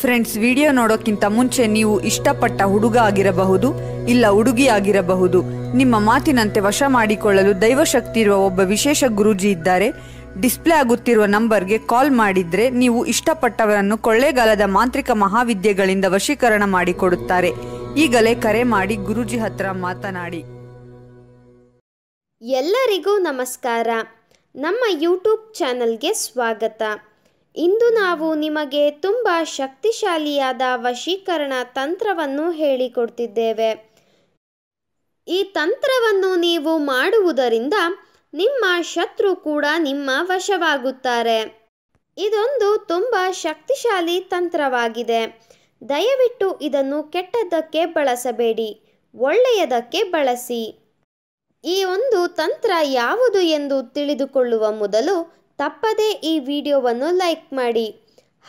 friends video ನೋಡೋಕ್ಕಿಂತ ಮುಂಚೆ ನೀವು ಇಷ್ಟಪಟ್ಟ ಹುಡುಗ ಆಗಿರಬಹುದು ಇಲ್ಲ ಹುಡುಗಿ ಆಗಿರಬಹುದು ನಿಮ್ಮ ಮಾತಿನಂತೆ ವಶ ಮಾಡಿಕೊಳ್ಳಲು ದೈವಶಕ್ತಿ ಇರುವ ಒಬ್ಬ ವಿಶೇಷ ಗುರುಜಿ ಇದ್ದಾರೆ ಡಿಸ್ಪ್ಲೇ ಆಗುತ್ತಿರುವ ನಂಬರ್ಗೆ ಕಾಲ್ ಮಾಡಿದ್ರೆ ನೀವು ಇಷ್ಟಪಟ್ಟವರನ್ನು ಕೊಳ್ಳೇಗಾಲದ ಮಾಂತ್ರಿಕ ಮಹಾವಿದ್ಯೆಗಳಿಂದ ವಶೀಕರಣ ಮಾಡಿಕೊಡುತ್ತಾರೆ ಈಗಲೇ ಕರೆ ಮಾಡಿ ಗುರುಜಿ ಹತ್ರ ಮಾತನಾಡಿ ಎಲ್ಲರಿಗೂ ನಮಸ್ಕಾರ ನಮ್ಮ ಯೂಟ್ಯೂಬ್ ಚಾನಲ್ಗೆ ಸ್ವಾಗತ ಇಂದು ನಾವು ನಿಮಗೆ ತುಂಬ ಶಕ್ತಿಶಾಲಿಯಾದ ವಶೀಕರಣ ತಂತ್ರವನ್ನು ಹೇಳಿಕೊಡ್ತಿದ್ದೇವೆ ಈ ತಂತ್ರವನ್ನು ನೀವು ಮಾಡುವುದರಿಂದ ನಿಮ್ಮ ಶತ್ರು ಕೂಡ ನಿಮ್ಮ ವಶವಾಗುತ್ತಾರೆ ಇದೊಂದು ತುಂಬ ಶಕ್ತಿಶಾಲಿ ತಂತ್ರವಾಗಿದೆ ದಯವಿಟ್ಟು ಇದನ್ನು ಕೆಟ್ಟದ್ದಕ್ಕೆ ಬಳಸಬೇಡಿ ಒಳ್ಳೆಯದಕ್ಕೆ ಬಳಸಿ ಈ ಒಂದು ತಂತ್ರ ಯಾವುದು ಎಂದು ತಿಳಿದುಕೊಳ್ಳುವ ಮೊದಲು ತಪ್ಪದೇ ಈ ವಿಡಿಯೋವನ್ನು ಲೈಕ್ ಮಾಡಿ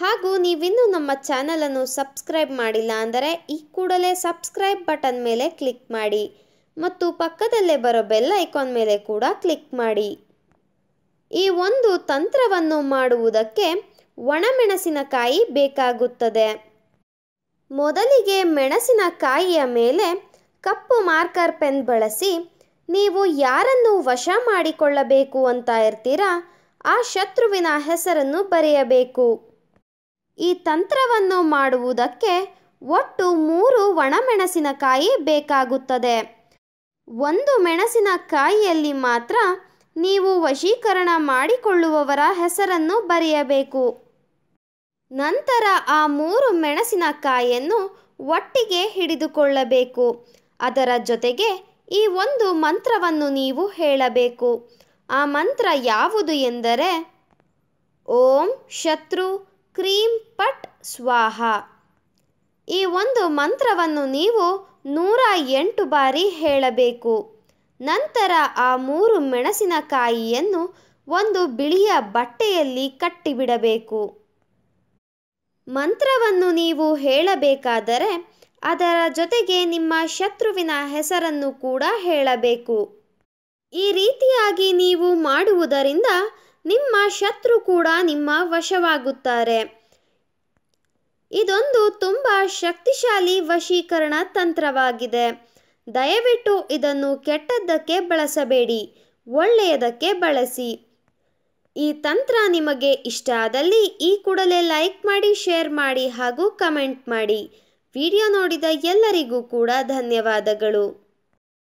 ಹಾಗೂ ನೀವಿನ್ನೂ ನಮ್ಮ ಚಾನಲನ್ನು ಸಬ್ಸ್ಕ್ರೈಬ್ ಮಾಡಿಲ್ಲ ಅಂದರೆ ಈ ಕೂಡಲೇ ಸಬ್ಸ್ಕ್ರೈಬ್ ಬಟನ್ ಮೇಲೆ ಕ್ಲಿಕ್ ಮಾಡಿ ಮತ್ತು ಪಕ್ಕದಲ್ಲೇ ಬರೋ ಬೆಲ್ ಐಕಾನ್ ಮೇಲೆ ಕೂಡ ಕ್ಲಿಕ್ ಮಾಡಿ ಈ ಒಂದು ತಂತ್ರವನ್ನು ಮಾಡುವುದಕ್ಕೆ ಒಣಮೆಣಸಿನಕಾಯಿ ಬೇಕಾಗುತ್ತದೆ ಮೊದಲಿಗೆ ಮೆಣಸಿನಕಾಯಿಯ ಮೇಲೆ ಕಪ್ಪು ಮಾರ್ಕರ್ ಪೆನ್ ಬಳಸಿ ನೀವು ಯಾರನ್ನು ವಶ ಮಾಡಿಕೊಳ್ಳಬೇಕು ಅಂತ ಇರ್ತೀರಾ ಆ ಶತ್ರುವಿನ ಹೆಸರನ್ನು ಬರೆಯಬೇಕು ಈ ತಂತ್ರವನ್ನು ಮಾಡುವುದಕ್ಕೆ ಒಟ್ಟು ಮೂರು ಒಣಮೆಣಸಿನಕಾಯಿ ಬೇಕಾಗುತ್ತದೆ ಒಂದು ಮೆಣಸಿನಕಾಯಿಯಲ್ಲಿ ಮಾತ್ರ ನೀವು ವಶೀಕರಣ ಮಾಡಿಕೊಳ್ಳುವವರ ಹೆಸರನ್ನು ಬರೆಯಬೇಕು ನಂತರ ಆ ಮೂರು ಮೆಣಸಿನಕಾಯಿಯನ್ನು ಒಟ್ಟಿಗೆ ಹಿಡಿದುಕೊಳ್ಳಬೇಕು ಅದರ ಜೊತೆಗೆ ಈ ಒಂದು ಮಂತ್ರವನ್ನು ನೀವು ಹೇಳಬೇಕು ಆ ಮಂತ್ರ ಯಾವುದು ಎಂದರೆ ಓಂ ಶತ್ರು ಕ್ರೀಂ ಪಟ್ ಸ್ವಾಹ ಈ ಒಂದು ಮಂತ್ರವನ್ನು ನೀವು ನೂರ ಎಂಟು ಬಾರಿ ಹೇಳಬೇಕು ನಂತರ ಆ ಮೂರು ಮೆಣಸಿನಕಾಯಿಯನ್ನು ಒಂದು ಬಿಳಿಯ ಬಟ್ಟೆಯಲ್ಲಿ ಕಟ್ಟಿಬಿಡಬೇಕು ಮಂತ್ರವನ್ನು ನೀವು ಹೇಳಬೇಕಾದರೆ ಅದರ ಜೊತೆಗೆ ನಿಮ್ಮ ಶತ್ರುವಿನ ಹೆಸರನ್ನು ಕೂಡ ಹೇಳಬೇಕು ಈ ರೀತಿಯಾಗಿ ನೀವು ಮಾಡುವುದರಿಂದ ನಿಮ್ಮ ಶತ್ರು ಕೂಡ ನಿಮ್ಮ ವಶವಾಗುತ್ತಾರೆ ಇದೊಂದು ತುಂಬ ಶಕ್ತಿಶಾಲಿ ವಶೀಕರಣ ತಂತ್ರವಾಗಿದೆ ದಯವಿಟ್ಟು ಇದನ್ನು ಕೆಟ್ಟದ್ದಕ್ಕೆ ಬಳಸಬೇಡಿ ಒಳ್ಳೆಯದಕ್ಕೆ ಬಳಸಿ ಈ ತಂತ್ರ ನಿಮಗೆ ಇಷ್ಟ ಆದಲ್ಲಿ ಈ ಕೂಡಲೇ ಲೈಕ್ ಮಾಡಿ ಶೇರ್ ಮಾಡಿ ಹಾಗೂ ಕಮೆಂಟ್ ಮಾಡಿ ವಿಡಿಯೋ ನೋಡಿದ ಎಲ್ಲರಿಗೂ ಕೂಡ ಧನ್ಯವಾದಗಳು